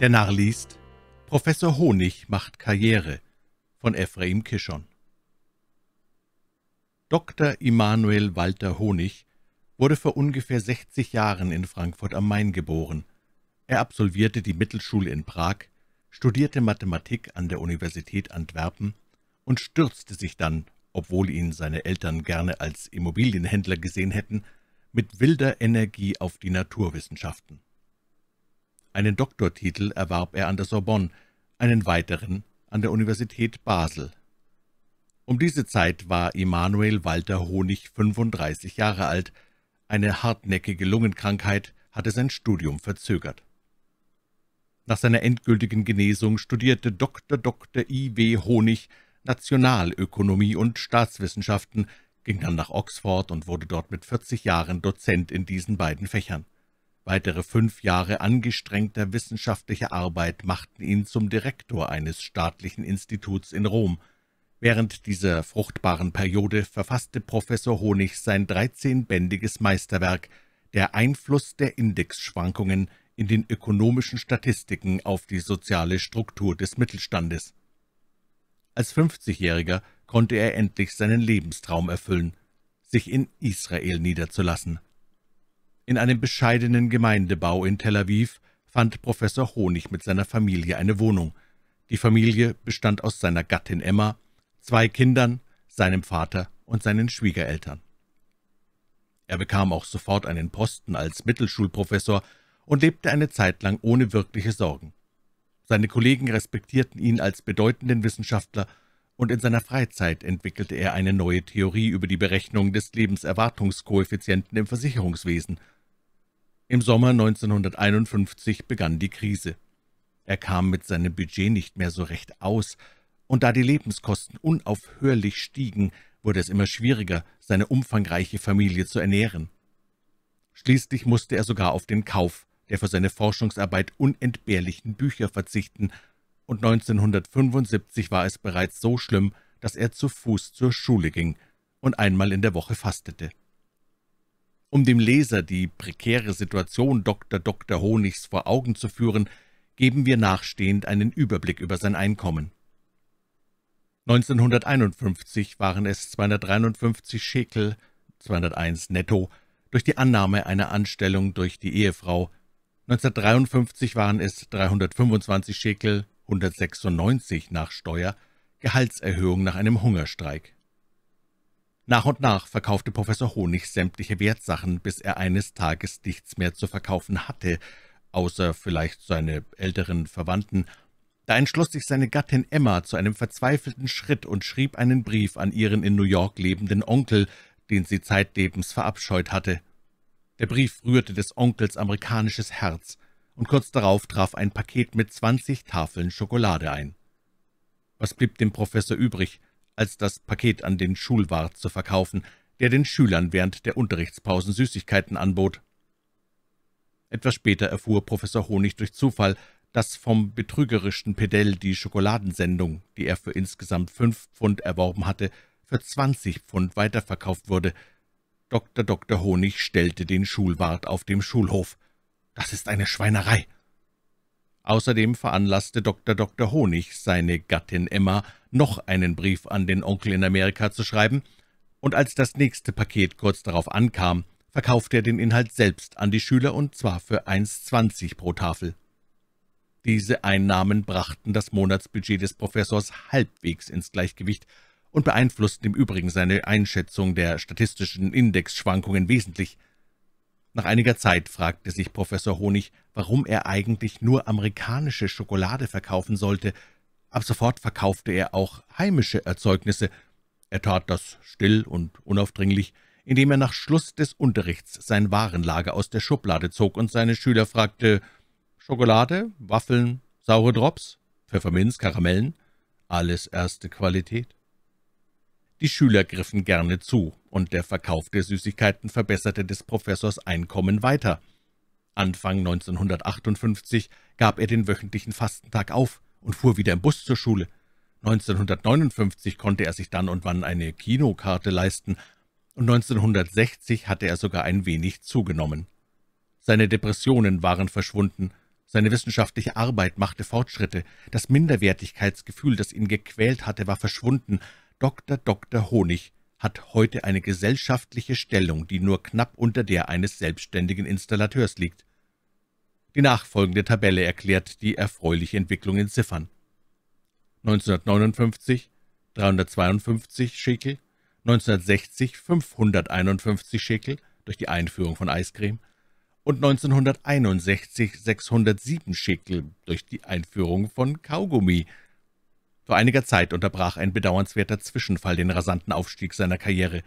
Der Narr liest Professor Honig macht Karriere von Ephraim Kishon. Dr. Immanuel Walter Honig wurde vor ungefähr 60 Jahren in Frankfurt am Main geboren. Er absolvierte die Mittelschule in Prag, studierte Mathematik an der Universität Antwerpen und stürzte sich dann, obwohl ihn seine Eltern gerne als Immobilienhändler gesehen hätten, mit wilder Energie auf die Naturwissenschaften. Einen Doktortitel erwarb er an der Sorbonne, einen weiteren an der Universität Basel. Um diese Zeit war Immanuel Walter Honig 35 Jahre alt. Eine hartnäckige Lungenkrankheit hatte sein Studium verzögert. Nach seiner endgültigen Genesung studierte Dr. Dr. I. W. Honig Nationalökonomie und Staatswissenschaften, ging dann nach Oxford und wurde dort mit 40 Jahren Dozent in diesen beiden Fächern. Weitere fünf Jahre angestrengter wissenschaftlicher Arbeit machten ihn zum Direktor eines staatlichen Instituts in Rom. Während dieser fruchtbaren Periode verfasste Professor Honig sein dreizehnbändiges Meisterwerk »Der Einfluss der Indexschwankungen in den ökonomischen Statistiken auf die soziale Struktur des Mittelstandes«. Als 50-Jähriger konnte er endlich seinen Lebenstraum erfüllen, sich in Israel niederzulassen. In einem bescheidenen Gemeindebau in Tel Aviv fand Professor Honig mit seiner Familie eine Wohnung. Die Familie bestand aus seiner Gattin Emma, zwei Kindern, seinem Vater und seinen Schwiegereltern. Er bekam auch sofort einen Posten als Mittelschulprofessor und lebte eine Zeit lang ohne wirkliche Sorgen. Seine Kollegen respektierten ihn als bedeutenden Wissenschaftler, und in seiner Freizeit entwickelte er eine neue Theorie über die Berechnung des Lebenserwartungskoeffizienten im Versicherungswesen – im Sommer 1951 begann die Krise. Er kam mit seinem Budget nicht mehr so recht aus, und da die Lebenskosten unaufhörlich stiegen, wurde es immer schwieriger, seine umfangreiche Familie zu ernähren. Schließlich musste er sogar auf den Kauf der für seine Forschungsarbeit unentbehrlichen Bücher verzichten, und 1975 war es bereits so schlimm, dass er zu Fuß zur Schule ging und einmal in der Woche fastete. Um dem Leser die prekäre Situation Dr. Dr. Honigs vor Augen zu führen, geben wir nachstehend einen Überblick über sein Einkommen. 1951 waren es 253 Schekel, 201 netto, durch die Annahme einer Anstellung durch die Ehefrau. 1953 waren es 325 Schekel, 196 nach Steuer, Gehaltserhöhung nach einem Hungerstreik. Nach und nach verkaufte Professor Honig sämtliche Wertsachen, bis er eines Tages nichts mehr zu verkaufen hatte, außer vielleicht seine älteren Verwandten. Da entschloss sich seine Gattin Emma zu einem verzweifelten Schritt und schrieb einen Brief an ihren in New York lebenden Onkel, den sie zeitlebens verabscheut hatte. Der Brief rührte des Onkels amerikanisches Herz, und kurz darauf traf ein Paket mit zwanzig Tafeln Schokolade ein. Was blieb dem Professor übrig? als das Paket an den Schulwart zu verkaufen, der den Schülern während der Unterrichtspausen Süßigkeiten anbot. Etwas später erfuhr Professor Honig durch Zufall, dass vom betrügerischen Pedell die Schokoladensendung, die er für insgesamt fünf Pfund erworben hatte, für zwanzig Pfund weiterverkauft wurde. Dr. Dr. Honig stellte den Schulwart auf dem Schulhof. »Das ist eine Schweinerei«, Außerdem veranlasste Dr. Dr. Honig seine Gattin Emma, noch einen Brief an den Onkel in Amerika zu schreiben, und als das nächste Paket kurz darauf ankam, verkaufte er den Inhalt selbst an die Schüler, und zwar für 1,20 pro Tafel. Diese Einnahmen brachten das Monatsbudget des Professors halbwegs ins Gleichgewicht und beeinflussten im Übrigen seine Einschätzung der statistischen Indexschwankungen wesentlich – nach einiger Zeit fragte sich Professor Honig, warum er eigentlich nur amerikanische Schokolade verkaufen sollte. Ab sofort verkaufte er auch heimische Erzeugnisse. Er tat das still und unaufdringlich, indem er nach Schluss des Unterrichts sein Warenlager aus der Schublade zog und seine Schüler fragte, »Schokolade, Waffeln, saure Drops, Pfefferminz, Karamellen, alles erste Qualität?« die Schüler griffen gerne zu, und der Verkauf der Süßigkeiten verbesserte des Professors Einkommen weiter. Anfang 1958 gab er den wöchentlichen Fastentag auf und fuhr wieder im Bus zur Schule. 1959 konnte er sich dann und wann eine Kinokarte leisten, und 1960 hatte er sogar ein wenig zugenommen. Seine Depressionen waren verschwunden, seine wissenschaftliche Arbeit machte Fortschritte, das Minderwertigkeitsgefühl, das ihn gequält hatte, war verschwunden, Dr. Dr. Honig hat heute eine gesellschaftliche Stellung, die nur knapp unter der eines selbstständigen Installateurs liegt. Die nachfolgende Tabelle erklärt die erfreuliche Entwicklung in Ziffern. 1959 352 Schekel, 1960 551 Schekel durch die Einführung von Eiscreme und 1961 607 Schekel durch die Einführung von Kaugummi, vor einiger Zeit unterbrach ein bedauernswerter Zwischenfall den rasanten Aufstieg seiner Karriere.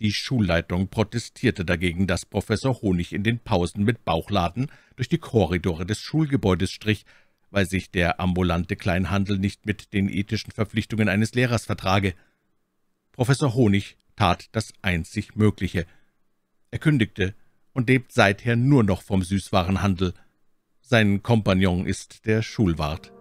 Die Schulleitung protestierte dagegen, dass Professor Honig in den Pausen mit Bauchladen durch die Korridore des Schulgebäudes strich, weil sich der ambulante Kleinhandel nicht mit den ethischen Verpflichtungen eines Lehrers vertrage. Professor Honig tat das einzig Mögliche. Er kündigte und lebt seither nur noch vom Süßwarenhandel. Sein Kompagnon ist der Schulwart.